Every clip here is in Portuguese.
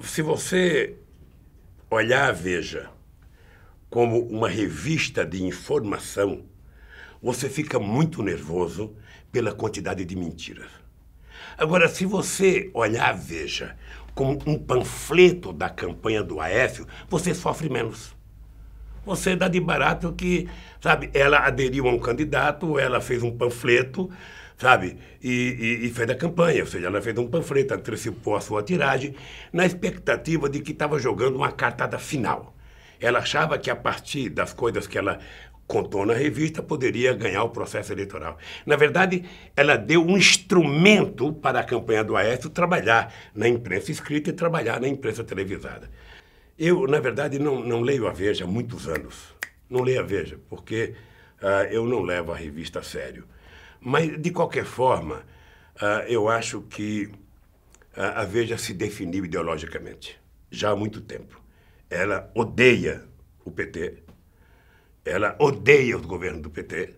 se você olhar a Veja como uma revista de informação, você fica muito nervoso pela quantidade de mentiras. Agora, se você olhar a Veja como um panfleto da campanha do Aécio, você sofre menos. Você dá de barato que, sabe, ela aderiu a um candidato, ela fez um panfleto, sabe? E, e, e, fez a campanha, ou seja, ela fez um panfleto, antecipou a sua tiragem, na expectativa de que estava jogando uma cartada final. Ela achava que a partir das coisas que ela contou na revista poderia ganhar o processo eleitoral. Na verdade, ela deu um instrumento para a campanha do Aécio trabalhar na imprensa escrita e trabalhar na imprensa televisada. Eu, na verdade, não, não leio a Veja há muitos anos. Não leio a Veja, porque uh, eu não levo a revista a sério. Mas, de qualquer forma, ah, eu acho que ah, a Veja se definiu ideologicamente já há muito tempo. Ela odeia o PT, ela odeia os governos do PT,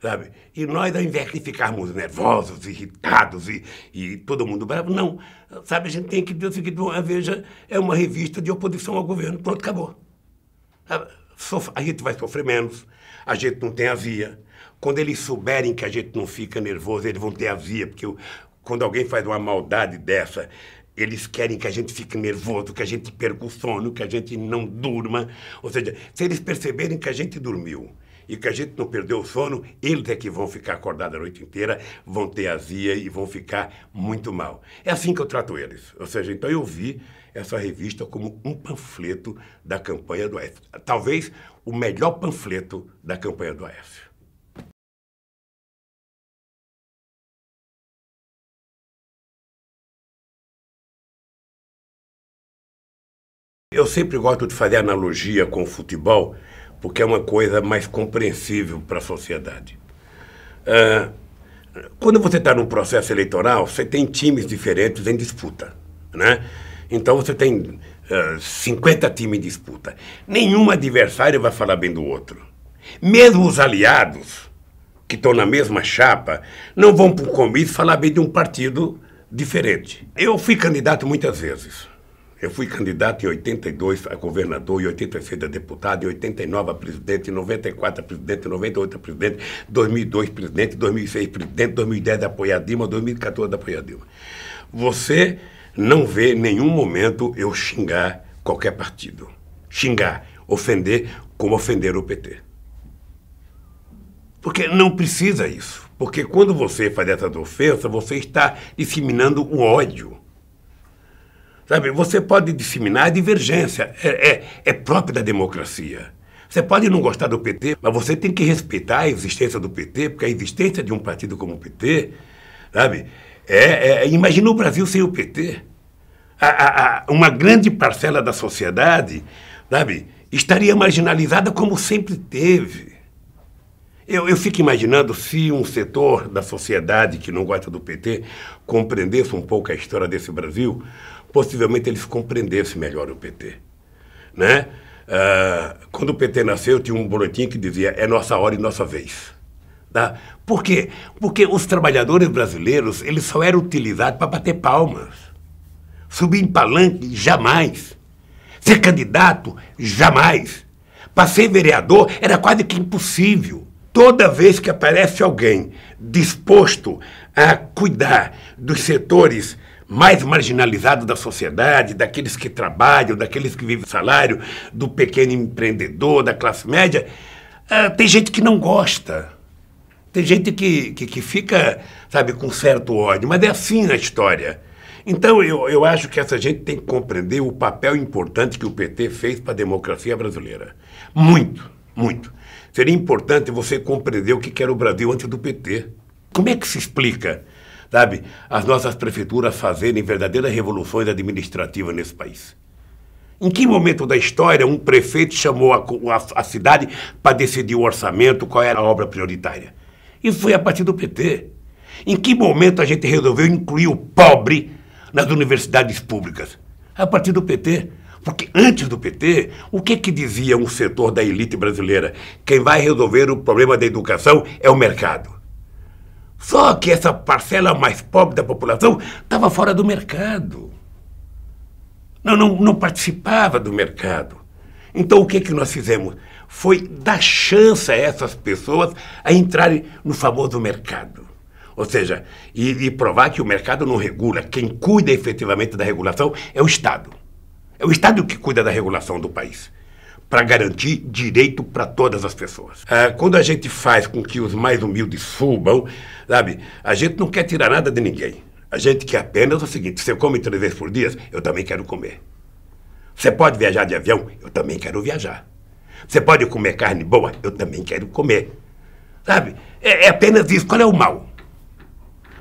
sabe? E nós, ao invés de ficarmos nervosos, irritados e, e todo mundo bravo, não. Sabe, a gente tem que dizer o seguinte, a Veja é uma revista de oposição ao governo, pronto, acabou. Ah, a gente vai sofrer menos, a gente não tem a via. Quando eles souberem que a gente não fica nervoso, eles vão ter a via, porque quando alguém faz uma maldade dessa, eles querem que a gente fique nervoso, que a gente perca o sono, que a gente não durma. Ou seja, se eles perceberem que a gente dormiu e que a gente não perdeu o sono, eles é que vão ficar acordados a noite inteira, vão ter azia e vão ficar muito mal. É assim que eu trato eles. Ou seja, então eu vi essa revista como um panfleto da campanha do Aécio. Talvez o melhor panfleto da campanha do Aécio. Eu sempre gosto de fazer analogia com o futebol, porque é uma coisa mais compreensível para a sociedade. Ah, quando você está num processo eleitoral, você tem times diferentes em disputa. Né? Então você tem ah, 50 times em disputa. Nenhum adversário vai falar bem do outro. Mesmo os aliados, que estão na mesma chapa, não vão para o comício falar bem de um partido diferente. Eu fui candidato muitas vezes. Eu fui candidato em 82 a governador, em 86 a deputado, em 89 a presidente, em 94 a presidente, em 98 a presidente, 2002 presidente, 2006 presidente, 2010 apoiar Dilma, 2014 apoiar Dilma. Você não vê em nenhum momento eu xingar qualquer partido. Xingar, ofender como ofender o PT. Porque não precisa isso. Porque quando você faz essas ofensas, você está disseminando o ódio. Sabe, você pode disseminar a divergência, é, é, é próprio da democracia. Você pode não gostar do PT, mas você tem que respeitar a existência do PT, porque a existência de um partido como o PT, sabe, é, é imagina o Brasil sem o PT. A, a, a, uma grande parcela da sociedade, sabe, estaria marginalizada como sempre teve. Eu, eu, fico imaginando se um setor da sociedade que não gosta do PT compreendesse um pouco a história desse Brasil, possivelmente eles compreendessem melhor o PT. Né? Ah, quando o PT nasceu, tinha um boletim que dizia é nossa hora e nossa vez. Tá? Por quê? Porque os trabalhadores brasileiros eles só eram utilizados para bater palmas. Subir em palanque, jamais. Ser candidato, jamais. Para ser vereador era quase que impossível. Toda vez que aparece alguém disposto a cuidar dos setores mais marginalizado da sociedade, daqueles que trabalham, daqueles que vivem salário, do pequeno empreendedor, da classe média, uh, tem gente que não gosta. Tem gente que, que, que, fica, sabe, com certo ódio, mas é assim na história. Então, eu, eu acho que essa gente tem que compreender o papel importante que o PT fez para a democracia brasileira. Muito, muito. Seria importante você compreender o que era o Brasil antes do PT. Como é que se explica sabe? As nossas prefeituras fazerem verdadeiras revoluções administrativas nesse país. Em que momento da história um prefeito chamou a, a, a cidade para decidir o orçamento, qual era a obra prioritária? Isso foi a partir do PT. Em que momento a gente resolveu incluir o pobre nas universidades públicas? A partir do PT. Porque antes do PT, o que, que dizia um setor da elite brasileira? Quem vai resolver o problema da educação é o mercado. Só que essa parcela mais pobre da população estava fora do mercado. Não, não, não participava do mercado. Então o que, que nós fizemos? Foi dar chance a essas pessoas a entrarem no famoso mercado. Ou seja, e, e provar que o mercado não regula. Quem cuida efetivamente da regulação é o Estado. É o Estado que cuida da regulação do país para garantir direito para todas as pessoas. É, quando a gente faz com que os mais humildes subam, sabe, a gente não quer tirar nada de ninguém. A gente quer apenas o seguinte: você come três vezes por dia, eu também quero comer. Você pode viajar de avião, eu também quero viajar. Você pode comer carne boa, eu também quero comer. Sabe? É, é apenas isso. Qual é o mal?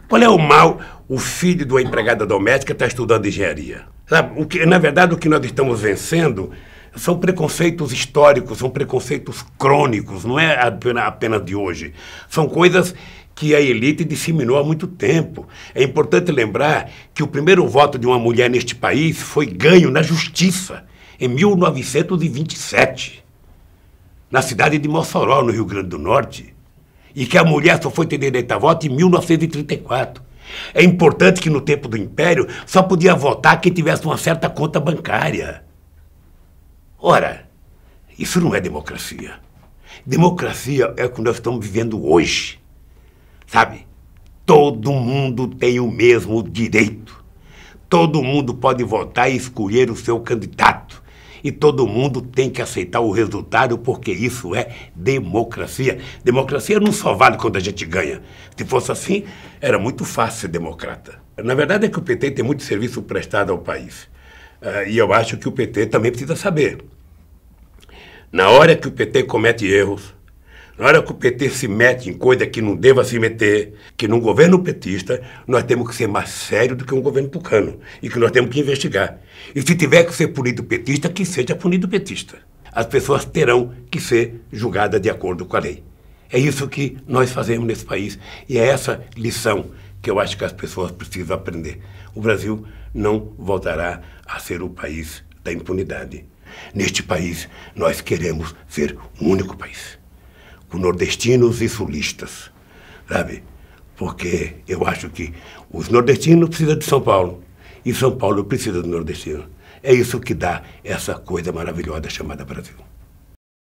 Qual é o mal? O filho de uma empregada doméstica está estudando engenharia. Sabe? O que, na verdade, o que nós estamos vencendo são preconceitos históricos, são preconceitos crônicos, não é apenas de hoje. São coisas que a elite disseminou há muito tempo. É importante lembrar que o primeiro voto de uma mulher neste país foi ganho na justiça, em 1927, na cidade de Mossoró, no Rio Grande do Norte, e que a mulher só foi ter direito a voto em 1934. É importante que no tempo do Império só podia votar quem tivesse uma certa conta bancária. Ora, isso não é democracia. Democracia é o que nós estamos vivendo hoje. Sabe? Todo mundo tem o mesmo direito. Todo mundo pode votar e escolher o seu candidato. E todo mundo tem que aceitar o resultado, porque isso é democracia. Democracia não só vale quando a gente ganha. Se fosse assim, era muito fácil ser democrata. Na verdade é que o PT tem muito serviço prestado ao país. Uh, e eu acho que o PT também precisa saber na hora que o PT comete erros, na hora que o PT se mete em coisa que não deva se meter, que num governo petista nós temos que ser mais sério do que um governo tucano e que nós temos que investigar. E se tiver que ser punido petista, que seja punido petista. As pessoas terão que ser julgadas de acordo com a lei. É isso que nós fazemos nesse país e é essa lição que eu acho que as pessoas precisam aprender. O Brasil não voltará a ser o país da impunidade. Neste país, nós queremos ser um único país, com nordestinos e sulistas, sabe? Porque eu acho que os nordestinos precisam de São Paulo e São Paulo precisa do nordestino. É isso que dá essa coisa maravilhosa chamada Brasil.